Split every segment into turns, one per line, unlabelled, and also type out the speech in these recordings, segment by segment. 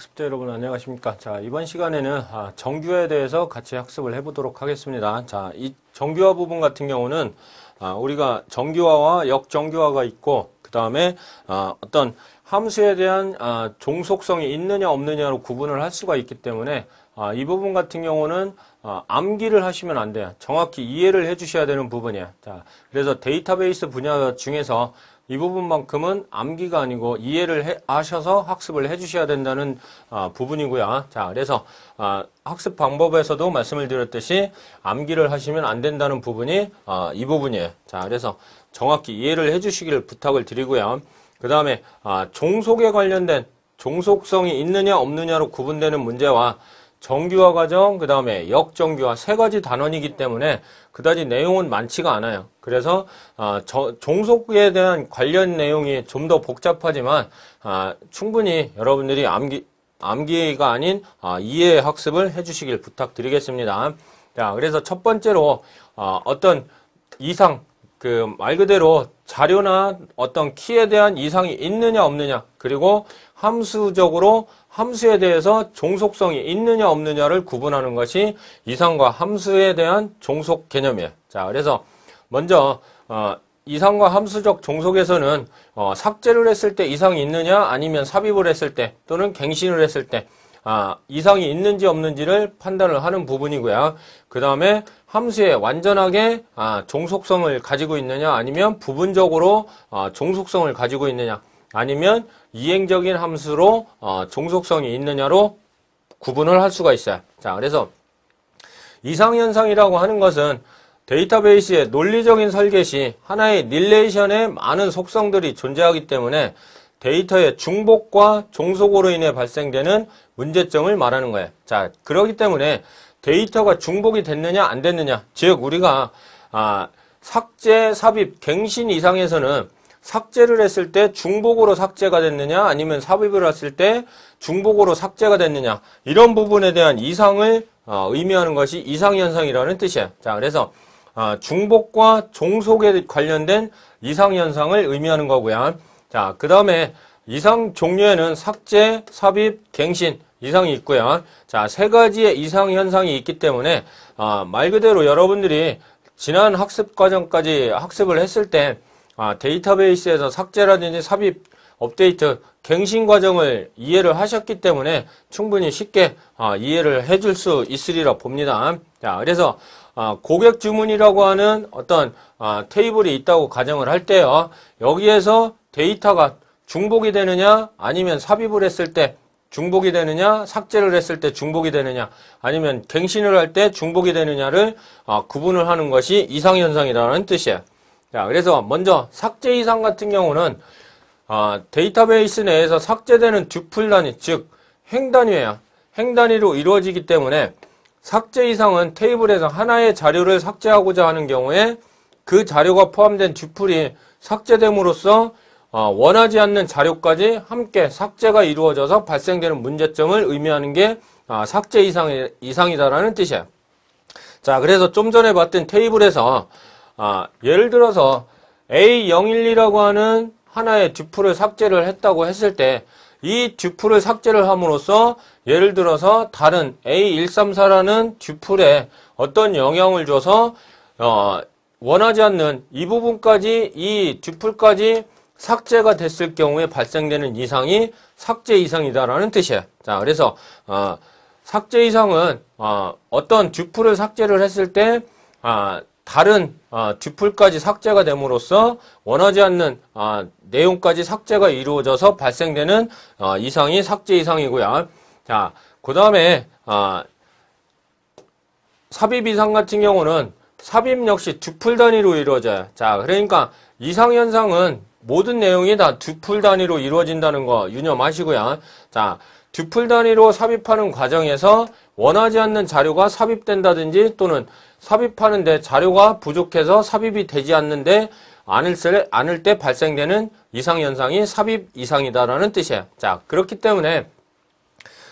학습자 여러분 안녕하십니까 자 이번 시간에는 아, 정규화에 대해서 같이 학습을 해보도록 하겠습니다 자이 정규화 부분 같은 경우는 아, 우리가 정규화와 역정규화가 있고 그 다음에 아, 어떤 함수에 대한 종속성이 있느냐 없느냐로 구분을 할 수가 있기 때문에 이 부분 같은 경우는 암기를 하시면 안 돼요 정확히 이해를 해 주셔야 되는 부분이에요 자 그래서 데이터베이스 분야 중에서 이 부분만큼은 암기가 아니고 이해를 해, 하셔서 학습을 해주셔야 된다는 아, 부분이고요. 자, 그래서 아, 학습 방법에서도 말씀을 드렸듯이 암기를 하시면 안 된다는 부분이 아, 이 부분이에요. 자, 그래서 정확히 이해를 해주시기를 부탁을 드리고요. 그 다음에 아, 종속에 관련된 종속성이 있느냐 없느냐로 구분되는 문제와 정규화 과정, 그 다음에 역정규화 세 가지 단원이기 때문에 그다지 내용은 많지가 않아요. 그래서 어, 저, 종속에 대한 관련 내용이 좀 더 복잡하지만 아, 충분히 여러분들이 암기, 암기가 아닌 아, 이해 의 학습을 해주시길 부탁드리겠습니다. 자, 그래서 첫 번째로 어, 어떤 이상, 그 말 그대로 자료나 어떤 키에 대한 이상이 있느냐 없느냐 그리고 함수적으로 함수에 대해서 종속성이 있느냐 없느냐를 구분하는 것이 이상과 함수에 대한 종속 개념이에요. 자, 그래서 먼저 어, 이상과 함수적 종속에서는 어, 삭제를 했을 때 이상이 있느냐 아니면 삽입을 했을 때 또는 갱신을 했을 때 아, 이상이 있는지 없는지를 판단을 하는 부분이고요. 그 다음에 함수에 완전하게 아, 종속성을 가지고 있느냐 아니면 부분적으로 아, 종속성을 가지고 있느냐 아니면 이행적인 함수로 어, 종속성이 있느냐로 구분을 할 수가 있어요. 자, 그래서 이상현상이라고 하는 것은 데이터베이스의 논리적인 설계 시 하나의 릴레이션에 많은 속성들이 존재하기 때문에 데이터의 중복과 종속으로 인해 발생되는 문제점을 말하는 거예요. 자, 그렇기 때문에 데이터가 중복이 됐느냐 안 됐느냐 즉 우리가 아, 삭제, 삽입, 갱신 이상에서는 삭제를 했을 때 중복으로 삭제가 됐느냐 아니면 삽입을 했을 때 중복으로 삭제가 됐느냐 이런 부분에 대한 이상을 어, 의미하는 것이 이상현상이라는 뜻이에요. 자 그래서 어, 중복과 종속에 관련된 이상현상을 의미하는 거고요. 자그 다음에 이상 종류에는 삭제, 삽입, 갱신 이상이 있고요. 자세 가지의 이상현상이 있기 때문에 어, 말 그대로 여러분들이 지난 학습 과정까지 학습을 했을 때 아, 데이터베이스에서 삭제라든지 삽입, 업데이트, 갱신 과정을 이해를 하셨기 때문에 충분히 쉽게 아, 이해를 해줄 수 있으리라 봅니다. 자, 그래서 아, 고객 주문이라고 하는 어떤 아, 테이블이 있다고 가정을 할 때요. 여기에서 데이터가 중복이 되느냐 아니면 삽입을 했을 때 중복이 되느냐 삭제를 했을 때 중복이 되느냐 아니면 갱신을 할 때 중복이 되느냐를 아, 구분을 하는 것이 이상현상이라는 뜻이에요. 자, 그래서 먼저 삭제 이상 같은 경우는 아, 데이터베이스 내에서 삭제되는 듀플 단위, 즉 행단위예요. 행단위로 이루어지기 때문에 삭제 이상은 테이블에서 하나의 자료를 삭제하고자 하는 경우에 그 자료가 포함된 듀플이 삭제됨으로써 어, 원하지 않는 자료까지 함께 삭제가 이루어져서 발생되는 문제점을 의미하는 게 아, 삭제 이상, 이상이다라는 뜻이에요. 자, 그래서 좀 전에 봤던 테이블에서 아, 예를 들어서 A012라고 하는 하나의 듀프를 삭제를 했다고 했을 때이 듀프를 삭제를 함으로써 예를 들어서 다른 A134라는 듀플에 어떤 영향을 줘서 어, 원하지 않는 이 부분까지 이 듀플까지 삭제가 됐을 경우에 발생되는 이상이 삭제 이상이다라는 뜻이에요. 자, 그래서 어, 삭제 이상은 어, 떤 듀플을 삭제를 했을 때 아, 다른 듀플까지 아, 삭제가 됨으로써 원하지 않는 아, 내용까지 삭제가 이루어져서 발생되는 아, 이상이 삭제 이상이고요. 자, 그 다음에 삽입 이상 같은 경우는 삽입 역시 듀플 단위로 이루어져요. 자, 그러니까 이상 현상은 모든 내용이 다 듀플 단위로 이루어진다는 거 유념하시고요. 자, 듀플 단위로 삽입하는 과정에서 원하지 않는 자료가 삽입된다든지 또는 삽입하는데 자료가 부족해서 삽입이 되지 않는데 않을 때, 않을 때 발생되는 이상현상이 삽입 이상이다라는 뜻이에요. 자, 그렇기 때문에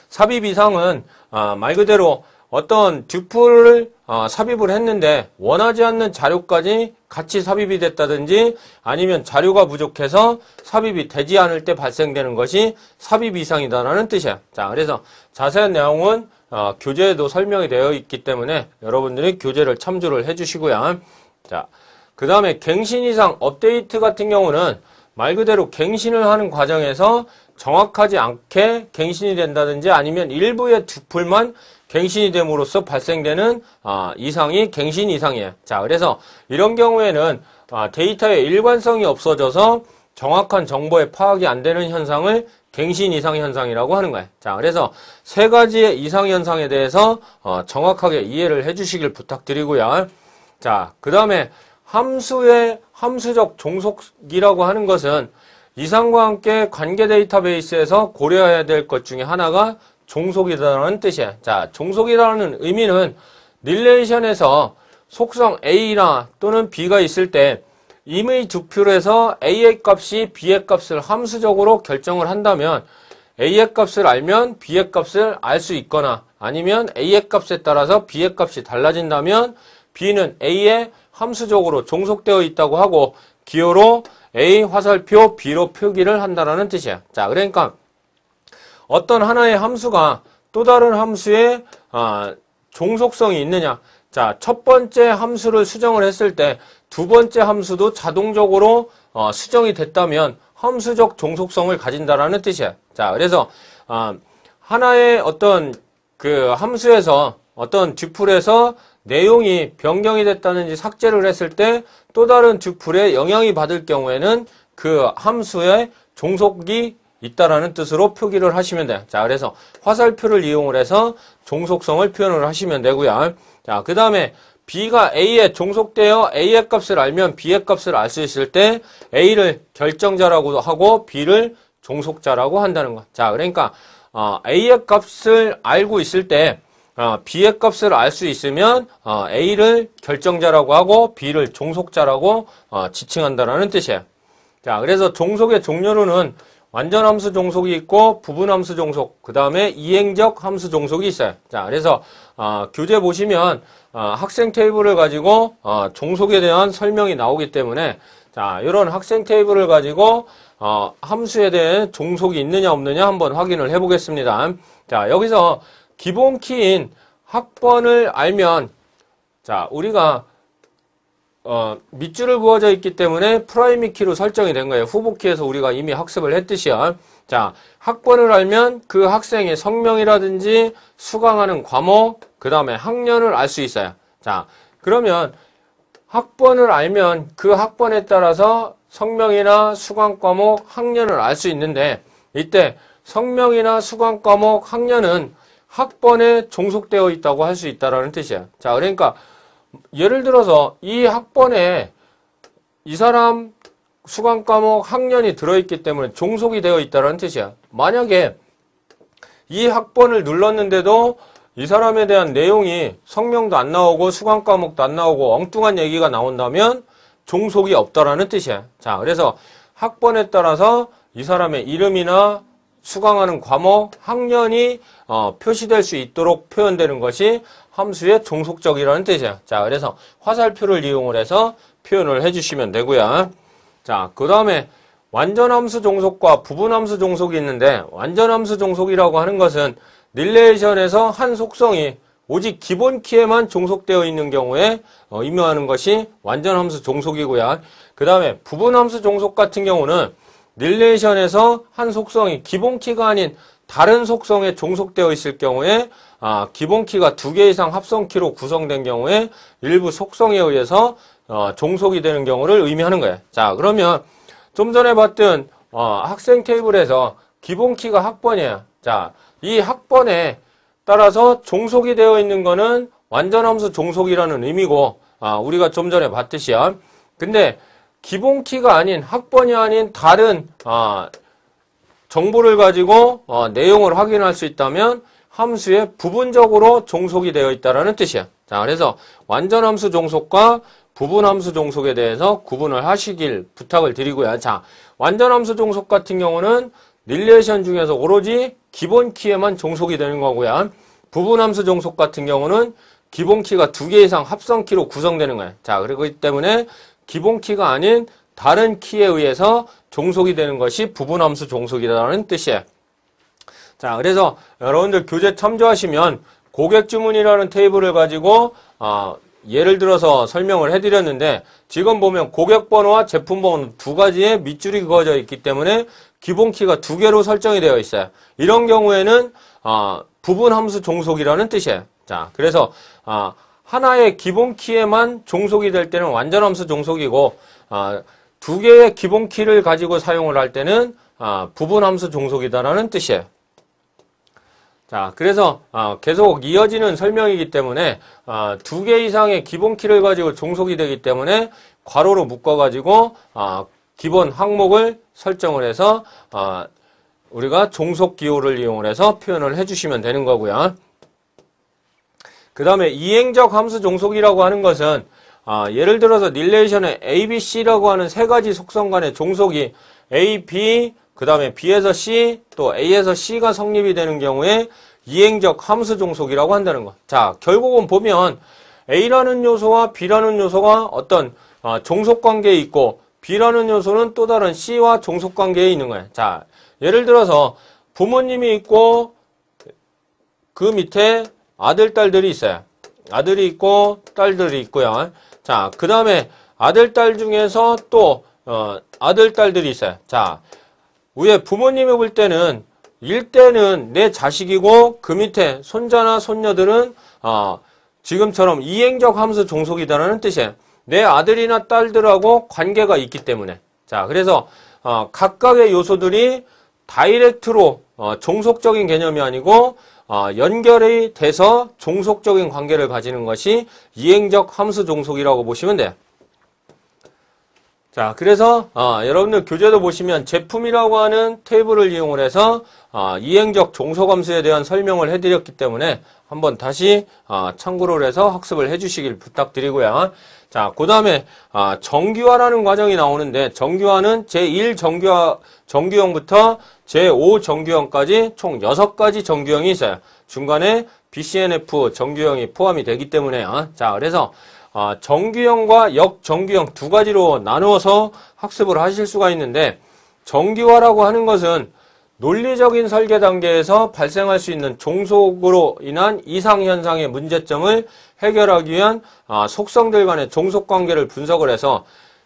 삽입 이상은 어, 말 그대로 어떤 듀플을 어, 삽입을 했는데 원하지 않는 자료까지 같이 삽입이 됐다든지 아니면 자료가 부족해서 삽입이 되지 않을 때 발생되는 것이 삽입 이상이다라는 뜻이에요. 자, 그래서 자세한 내용은 어, 교재에도 설명이 되어 있기 때문에 여러분들이 교재를 참조를 해주시고요. 자, 그 다음에 갱신 이상 업데이트 같은 경우는 말 그대로 갱신을 하는 과정에서 정확하지 않게 갱신이 된다든지 아니면 일부의 두풀만 갱신이 됨으로써 발생되는 아, 이상이 갱신 이상이에요. 자, 그래서 이런 경우에는 아, 데이터의 일관성이 없어져서 정확한 정보의 파악이 안 되는 현상을 갱신 이상 현상이라고 하는 거예요. 자, 그래서 세 가지의 이상 현상에 대해서 어, 정확하게 이해를 해주시길 부탁드리고요. 자, 그 다음에 함수의 함수적 종속이라고 하는 것은 이상과 함께 관계 데이터베이스에서 고려해야 될 것 중에 하나가 종속이라는 뜻이에요. 자, 종속이라는 의미는 릴레이션에서 속성 A나 또는 B가 있을 때 임의 두표로 해서 A의 값이 B의 값을 함수적으로 결정을 한다면 A의 값을 알면 B의 값을 알 수 있거나 아니면 A의 값에 따라서 B의 값이 달라진다면 B는 A에 함수적으로 종속되어 있다고 하고 기호로 A 화살표 B로 표기를 한다는 뜻이야 자, 그러니까 어떤 하나의 함수가 또 다른 함수의 아, 종속성이 있느냐 자, 첫 번째 함수를 수정을 했을 때 두 번째 함수도 자동적으로 어, 수정이 됐다면 함수적 종속성을 가진다라는 뜻이야. 자, 그래서 어, 하나의 어떤 그 함수에서 어떤 듀플에서 내용이 변경이 됐다는지 삭제를 했을 때 또 다른 듀플에 영향이 받을 경우에는 그 함수의 종속이 있다라는 뜻으로 표기를 하시면 돼요. 자, 그래서 화살표를 이용을 해서 종속성을 표현을 하시면 되고요. 자, 그 다음에 B가 A에 종속되어 A의 값을 알면 B의 값을 알 수 있을 때 A를 결정자라고 하고 B를 종속자라고 한다는 것. 자, 그러니까 어, A의 값을 알고 있을 때 어, B의 값을 알 수 있으면 어, A를 결정자라고 하고 B를 종속자라고 어, 지칭한다는 뜻이에요. 자, 그래서 종속의 종류로는 완전 함수 종속이 있고 부분 함수 종속, 그 다음에 이행적 함수 종속이 있어요. 자, 그래서 어, 교재 보시면 어, 학생 테이블을 가지고 어, 종속에 대한 설명이 나오기 때문에 자 이런 학생 테이블을 가지고 어, 함수에 대해 종속이 있느냐 없느냐 한번 확인을 해보겠습니다. 자 여기서 기본 키인 학번을 알면 자 우리가 어, 밑줄을 부어져 있기 때문에 프라이미 키로 설정이 된 거예요. 후보 키에서 우리가 이미 학습을 했듯이요. 자, 학번을 알면 그 학생의 성명이라든지 수강하는 과목, 그 다음에 학년을 알 수 있어요. 자, 그러면 학번을 알면 그 학번에 따라서 성명이나 수강 과목 학년을 알 수 있는데 이때 성명이나 수강 과목 학년은 학번에 종속되어 있다고 할 수 있다라는 뜻이야. 자, 그러니까 예를 들어서 이 학번에 이 사람 수강 과목 학년이 들어있기 때문에 종속이 되어 있다는 뜻이야. 만약에 이 학번을 눌렀는데도 이 사람에 대한 내용이 성명도 안 나오고 수강 과목도 안 나오고 엉뚱한 얘기가 나온다면 종속이 없다라는 뜻이에요. 자, 그래서 학번에 따라서 이 사람의 이름이나 수강하는 과목, 학년이 어, 표시될 수 있도록 표현되는 것이 함수의 종속적이라는 뜻이에요. 자, 그래서 화살표를 이용을 해서 표현을 해주시면 되고요. 자, 그 다음에 완전함수 종속과 부분함수 종속이 있는데 완전함수 종속이라고 하는 것은 릴레이션에서 한 속성이 오직 기본 키에만 종속되어 있는 경우에 어, 임명하는 것이 완전 함수 종속이고요. 그 다음에 부분 함수 종속 같은 경우는 릴레이션에서 한 속성이 기본 키가 아닌 다른 속성에 종속되어 있을 경우에 아, 기본 키가 두 개 이상 합성 키로 구성된 경우에 일부 속성에 의해서 어, 종속이 되는 경우를 의미하는 거예요. 자 그러면 좀 전에 봤던 어, 학생 테이블에서 기본 키가 학번이에요. 자이 학번에 따라서 종속이 되어 있는 거는 완전함수 종속이라는 의미고 아, 우리가 좀 전에 봤듯이 요 근데 기본키가 아닌 학번이 아닌 다른 아, 정보를 가지고 어, 내용을 확인할 수 있다면 함수에 부분적으로 종속이 되어 있다는 뜻이야. 자, 그래서 완전함수 종속과 부분함수 종속에 대해서 구분을 하시길 부탁을 드리고요. 자, 완전함수 종속 같은 경우는 릴레이션 중에서 오로지 기본 키에만 종속이 되는 거고요. 부분함수 종속 같은 경우는 기본 키가 두 개 이상 합성 키로 구성되는 거예요. 자, 그렇기 때문에 기본 키가 아닌 다른 키에 의해서 종속이 되는 것이 부분함수 종속이라는 뜻이에요. 자, 그래서 여러분들 교재 참조하시면 고객 주문이라는 테이블을 가지고 어, 예를 들어서 설명을 해드렸는데 지금 보면 고객 번호와 제품 번호 두 가지의 밑줄이 그어져 있기 때문에 기본 키가 두 개로 설정이 되어 있어요. 이런 경우에는 어, 부분 함수 종속이라는 뜻이에요. 자, 그래서 어, 하나의 기본 키에만 종속이 될 때는 완전 함수 종속이고 어, 두 개의 기본 키를 가지고 사용을 할 때는 어, 부분 함수 종속이다라는 뜻이에요. 자, 그래서 아, 계속 이어지는 설명이기 때문에 아, 두개 이상의 기본 키를 가지고 종속이 되기 때문에 괄호로 묶어가지고 아, 기본 항목을 설정을 해서 우리가 종속 기호를 이용해서 표현을 해주시면 되는 거고요. 그 다음에 이행적 함수 종속이라고 하는 것은 예를 들어서 릴레이션의 ABC라고 하는 세 가지 속성 간의 종속이 A, B, 그 다음에 B에서 C 또 A에서 C가 성립이 되는 경우에 이행적 함수 종속이라고 한다는 것. 자 결국은 보면 A라는 요소와 B라는 요소가 어떤 어, 종속관계에 있고 B라는 요소는 또 다른 C와 종속관계에 있는 거예요. 자 예를 들어서 부모님이 있고 그 밑에 아들, 딸들이 있어요. 아들이 있고 딸들이 있고요. 자, 그 다음에 아들, 딸 중에서 또 어, 아들, 딸들이 있어요. 자, 위 부모님이 볼 때는 일대는 내 자식이고 그 밑에 손자나 손녀들은 어, 지금처럼 이행적 함수 종속이다라는 뜻이에요. 내 아들이나 딸들하고 관계가 있기 때문에 자 그래서 어, 각각의 요소들이 다이렉트로 어, 종속적인 개념이 아니고 어, 연결이 돼서 종속적인 관계를 가지는 것이 이행적 함수 종속이라고 보시면 돼요. 자, 그래서 어, 여러분들 교재도 보시면 제품이라고 하는 테이블을 이용을 해서 어, 이행적 종소감수에 대한 설명을 해드렸기 때문에 한번 다시 어, 참고를 해서 학습을 해주시길 부탁드리고요. 자, 그 다음에 아, 어, 정규화라는 과정이 나오는데 정규화는 제1 정규화 정규형부터 제5 정규형까지 총 6가지 정규형이 있어요. 중간에 BCNF 정규형이 포함이 되기 때문에 요 자, 그래서 아, 정규형과 역정규형 두 가지로 나누어서 학습을 하실 수가 있는데 정규화라고 하는 것은 논리적인 설계 단계에서 발생할 수 있는 종속으로 인한 이상현상의 문제점을 해결하기 위한 아, 속성들 간의 종속관계를 분석을 해서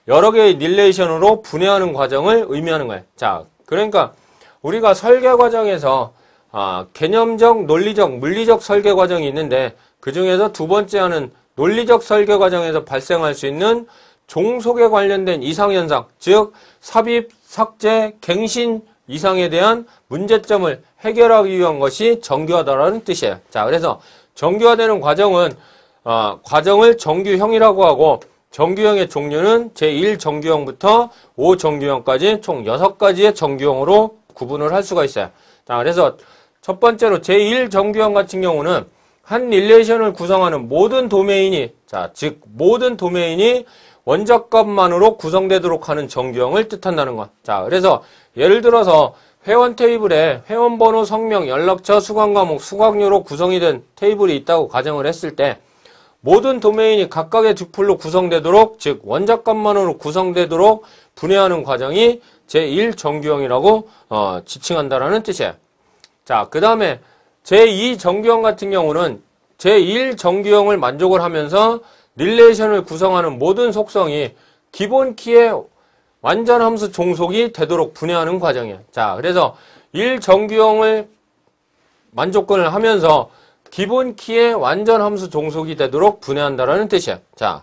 여러 개의 릴레이션으로 분해하는 과정을 의미하는 거예요. 자, 그러니까 우리가 설계 과정에서 아, 개념적, 논리적, 물리적 설계 과정이 있는데 그 중에서 두 번째 하는 논리적 설계 과정에서 발생할 수 있는 종속에 관련된 이상현상, 즉 삽입, 삭제, 갱신 이상에 대한 문제점을 해결하기 위한 것이 정교하다는 뜻이에요. 자, 그래서 정교화되는 과정은 어, 과정을 정규형이라고 하고 정규형의 종류는 제1정규형부터 5정규형까지 총 6가지의 정규형으로 구분을 할 수가 있어요. 자, 그래서 첫 번째로 제1정규형 같은 경우는 한 릴레이션을 구성하는 모든 도메인이 자, 즉 모든 도메인이 원자값만으로 구성되도록 하는 정규형을 뜻한다는 것. 자, 그래서 예를 들어서 회원 테이블에 회원 번호, 성명, 연락처, 수강 과목, 수강료로 구성이 된 테이블이 있다고 가정을 했을 때 모든 도메인이 각각의 득풀로 구성되도록 즉 원자값만으로 구성되도록 분해하는 과정이 제1정규형이라고 어, 지칭한다라는 뜻이에요. 자, 그 다음에 제2정규형 같은 경우는 제1정규형을 만족을 하면서 릴레이션을 구성하는 모든 속성이 기본 키의 완전 함수 종속이 되도록 분해하는 과정이에요. 자, 그래서 1정규형을 만족근을 하면서 기본 키의 완전 함수 종속이 되도록 분해한다는 뜻이에요. 자,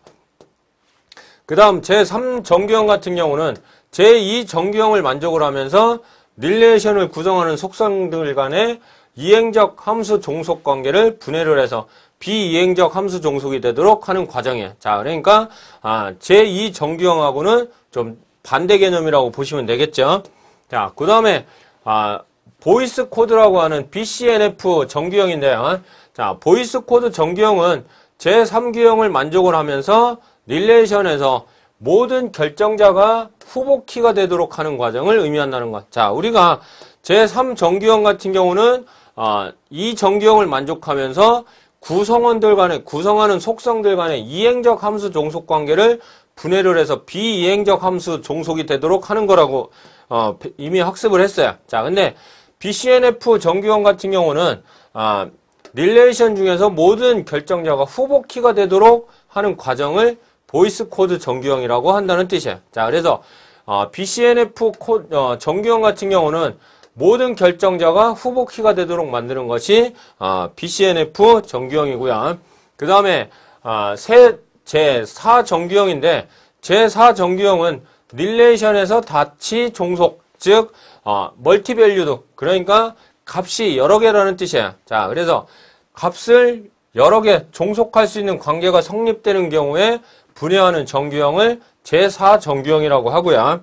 그 다음 제3정규형 같은 경우는 제2정규형을 만족을 하면서 릴레이션을 구성하는 속성들 간의 이행적 함수 종속 관계를 분해를 해서 비이행적 함수 종속이 되도록 하는 과정이에요. 자, 그러니까 아, 제2 정규형하고는 좀 반대 개념이라고 보시면 되겠죠. 자, 그 다음에 아, 보이스 코드라고 하는 BCNF 정규형인데요. 자, 보이스 코드 정규형은 제3규형을 만족을 하면서 릴레이션에서 모든 결정자가 후보키가 되도록 하는 과정을 의미한다는 것. 자, 우리가 제3정규형 같은 경우는 아, 이 정규형을 만족하면서 구성원들 간의 구성하는 속성들 간의 이행적 함수 종속 관계를 분해를 해서 비이행적 함수 종속이 되도록 하는 거라고 어, 이미 학습을 했어요. 자, 근데 BCNF 정규형 같은 경우는 아, 릴레이션 중에서 모든 결정자가 후보키가 되도록 하는 과정을 보이스 코드 정규형이라고 한다는 뜻이에요. 자, 그래서 어, BCNF 코, 어, 정규형 같은 경우는 모든 결정자가 후보 키가 되도록 만드는 것이 아, BCNF 정규형이고요. 그 다음에 아, 제4 정규형인데 제4 정규형은 릴레이션에서 다치 종속 즉 아, 멀티밸류도 그러니까 값이 여러 개라는 뜻이에요. 자 그래서 값을 여러 개 종속할 수 있는 관계가 성립되는 경우에 분해하는 정규형을 제4 정규형이라고 하고요.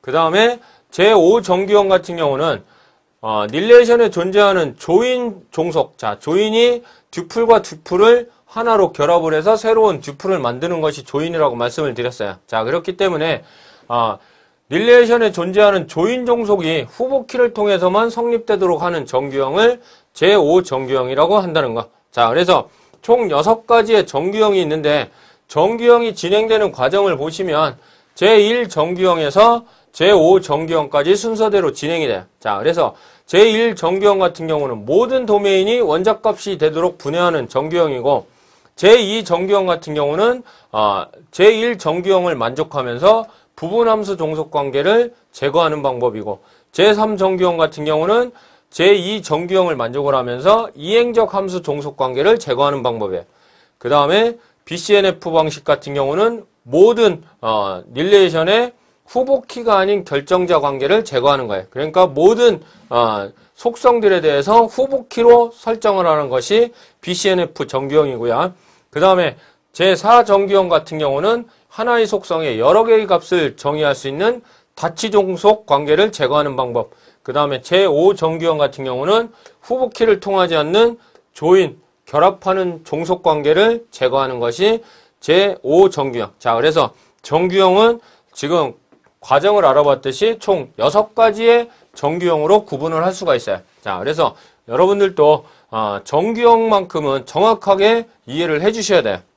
그 다음에 제5정규형 같은 경우는 어, 릴레이션에 존재하는 조인 종속, 자 조인이 듀플과 듀플을 하나로 결합을 해서 새로운 듀플을 만드는 것이 조인이라고 말씀을 드렸어요. 자 그렇기 때문에 어, 릴레이션에 존재하는 조인 종속이 후보키를 통해서만 성립되도록 하는 정규형을 제5정규형이라고 한다는 것. 자 그래서 총 6가지의 정규형이 있는데 정규형이 진행되는 과정을 보시면 제1정규형에서 제5정규형까지 순서대로 진행이 돼요. 자, 그래서 제1정규형 같은 경우는 모든 도메인이 원작값이 되도록 분해하는 정규형이고 제2정규형 같은 경우는 어, 제1정규형을 만족하면서 부분함수 종속관계를 제거하는 방법이고 제3정규형 같은 경우는 제2정규형을 만족을 하면서 이행적 함수 종속관계를 제거하는 방법이에요. 그 다음에 BCNF 방식 같은 경우는 모든 어, 릴레이션의 후보키가 아닌 결정자 관계를 제거하는 거예요. 그러니까 모든 어, 속성들에 대해서 후보키로 설정을 하는 것이 BCNF 정규형이고요. 그 다음에 제4정규형 같은 경우는 하나의 속성에 여러 개의 값을 정의할 수 있는 다치종속 관계를 제거하는 방법. 그 다음에 제5정규형 같은 경우는 후보키를 통하지 않는 조인, 결합하는 종속 관계를 제거하는 것이 제5정규형. 자, 그래서 정규형은 지금 과정을 알아봤듯이 총 6가지의 정규형으로 구분을 할 수가 있어요. 자, 그래서 여러분들도 어, 정규형만큼은 정확하게 이해를 해주셔야 돼요.